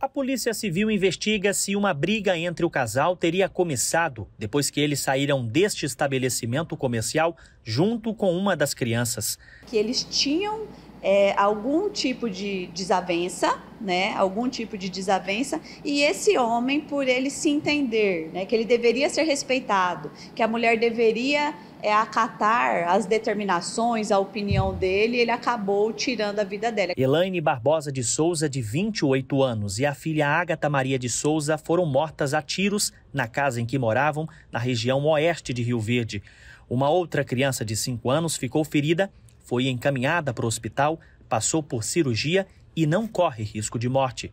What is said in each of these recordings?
A Polícia Civil investiga se uma briga entre o casal teria começado depois que eles saíram deste estabelecimento comercial junto com uma das crianças. Que eles tinham é, algum tipo de desavença, né? Algum tipo de desavença e esse homem, por ele se entender, né? Que ele deveria ser respeitado, que a mulher deveria é, acatar as determinações, a opinião dele, ele acabou tirando a vida dela. Elaine Barbosa de Souza, de 28 anos, e a filha Ágata Maria de Souza foram mortas a tiros na casa em que moravam, na região oeste de Rio Verde. Uma outra criança de 5 anos ficou ferida foi encaminhada para o hospital, passou por cirurgia e não corre risco de morte.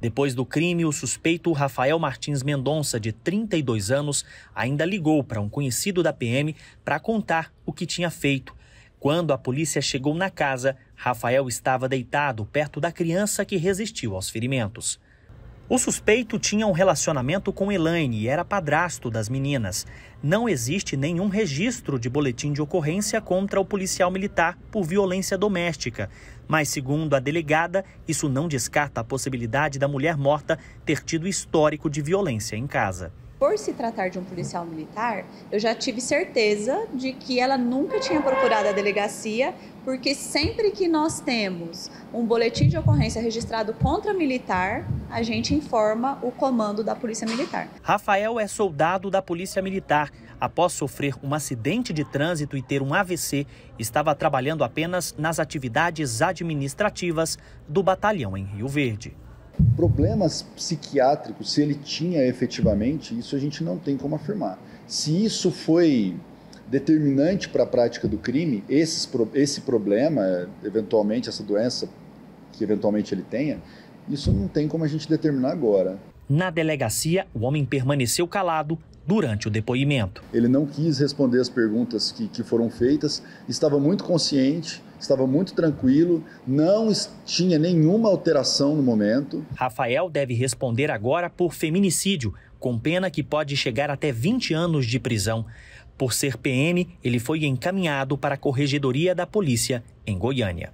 Depois do crime, o suspeito Rafael Martins Mendonça, de 32 anos, ainda ligou para um conhecido da PM para contar o que tinha feito. Quando a polícia chegou na casa, Rafael estava deitado perto da criança que resistiu aos ferimentos. O suspeito tinha um relacionamento com Elaine e era padrasto das meninas. Não existe nenhum registro de boletim de ocorrência contra o policial militar por violência doméstica, mas, segundo a delegada, isso não descarta a possibilidade da mulher morta ter tido histórico de violência em casa por se tratar de um policial militar, eu já tive certeza de que ela nunca tinha procurado a delegacia, porque sempre que nós temos um boletim de ocorrência registrado contra militar, a gente informa o comando da Polícia Militar. Rafael é soldado da Polícia Militar. Após sofrer um acidente de trânsito e ter um AVC, estava trabalhando apenas nas atividades administrativas do batalhão em Rio Verde problemas psiquiátricos, se ele tinha efetivamente, isso a gente não tem como afirmar. Se isso foi determinante para a prática do crime, esses, esse problema, eventualmente essa doença que eventualmente ele tenha, isso não tem como a gente determinar agora. Na delegacia, o homem permaneceu calado durante o depoimento. Ele não quis responder as perguntas que, que foram feitas, estava muito consciente, estava muito tranquilo, não tinha nenhuma alteração no momento. Rafael deve responder agora por feminicídio, com pena que pode chegar até 20 anos de prisão. Por ser PM, ele foi encaminhado para a Corregedoria da Polícia, em Goiânia.